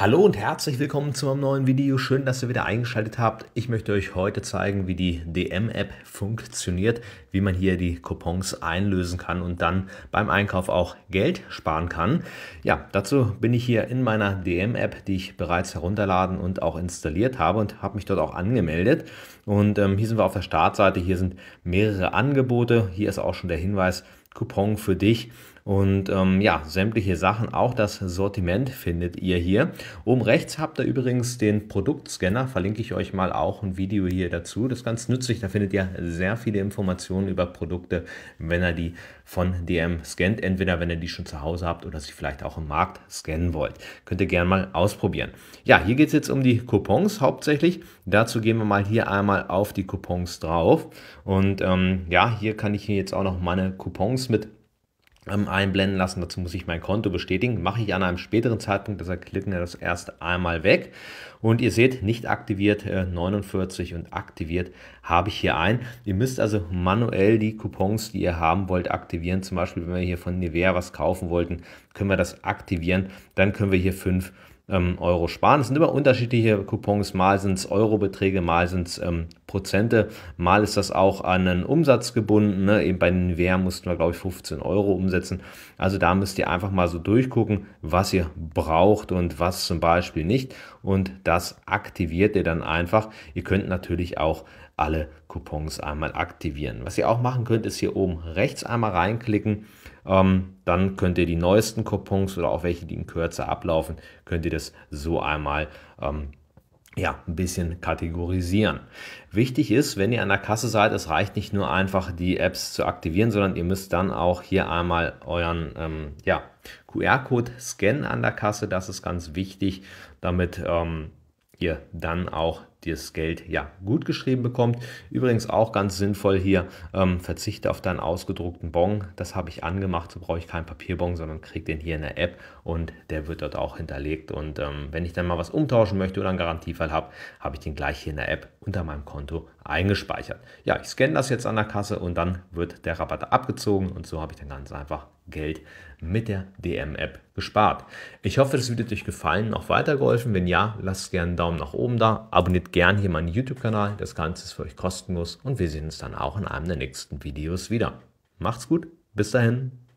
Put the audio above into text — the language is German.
Hallo und herzlich willkommen zu einem neuen Video. Schön, dass ihr wieder eingeschaltet habt. Ich möchte euch heute zeigen, wie die DM-App funktioniert, wie man hier die Coupons einlösen kann und dann beim Einkauf auch Geld sparen kann. Ja, dazu bin ich hier in meiner DM-App, die ich bereits herunterladen und auch installiert habe und habe mich dort auch angemeldet. Und ähm, hier sind wir auf der Startseite, hier sind mehrere Angebote. Hier ist auch schon der Hinweis, Coupon für dich und ähm, ja, sämtliche Sachen, auch das Sortiment findet ihr hier. Oben rechts habt ihr übrigens den Produktscanner, verlinke ich euch mal auch ein Video hier dazu. Das ist ganz nützlich, da findet ihr sehr viele Informationen über Produkte, wenn ihr die von DM scannt. Entweder wenn ihr die schon zu Hause habt oder sie vielleicht auch im Markt scannen wollt. Könnt ihr gerne mal ausprobieren. Ja, hier geht es jetzt um die Coupons hauptsächlich. Dazu gehen wir mal hier einmal auf die Coupons drauf. Und ähm, ja, hier kann ich hier jetzt auch noch meine Coupons mit ähm, einblenden lassen. Dazu muss ich mein Konto bestätigen. Mache ich an einem späteren Zeitpunkt, deshalb klicken wir das erst einmal weg. Und ihr seht, nicht aktiviert äh, 49 und aktiviert habe ich hier ein. Ihr müsst also manuell die Coupons, die ihr haben wollt, aktivieren. Zum Beispiel, wenn wir hier von Nivea was kaufen wollten, können wir das aktivieren. Dann können wir hier fünf ähm, Euro sparen. Es sind immer unterschiedliche Coupons, mal sind es Eurobeträge, mal sind es ähm, Prozente, mal ist das auch an einen Umsatz gebunden. Ne? Eben bei Nivea mussten wir, glaube ich, 15 Euro umsetzen. Also da müsst ihr einfach mal so durchgucken, was ihr braucht und was zum Beispiel nicht. Und das aktiviert ihr dann einfach. Ihr könnt natürlich auch alle Coupons einmal aktivieren. Was ihr auch machen könnt, ist hier oben rechts einmal reinklicken. Ähm, dann könnt ihr die neuesten Coupons oder auch welche, die in Kürze ablaufen, könnt ihr das so einmal ähm, ja, ein bisschen kategorisieren. Wichtig ist, wenn ihr an der Kasse seid, es reicht nicht nur einfach die Apps zu aktivieren, sondern ihr müsst dann auch hier einmal euren ähm, ja, QR-Code scannen an der Kasse. Das ist ganz wichtig, damit ähm, ihr dann auch das Geld ja gut geschrieben bekommt. Übrigens auch ganz sinnvoll hier, ähm, verzichte auf deinen ausgedruckten Bon. Das habe ich angemacht, so brauche ich keinen Papierbon, sondern kriege den hier in der App und der wird dort auch hinterlegt. Und ähm, wenn ich dann mal was umtauschen möchte oder einen Garantiefall habe, habe ich den gleich hier in der App unter meinem Konto eingespeichert. Ja, ich scanne das jetzt an der Kasse und dann wird der Rabatt abgezogen und so habe ich dann ganz einfach Geld mit der DM-App gespart. Ich hoffe, das Video hat euch gefallen, auch weitergeholfen. Wenn ja, lasst gerne einen Daumen nach oben da, abonniert gerne hier meinen YouTube-Kanal, das Ganze ist für euch kostenlos und wir sehen uns dann auch in einem der nächsten Videos wieder. Macht's gut, bis dahin.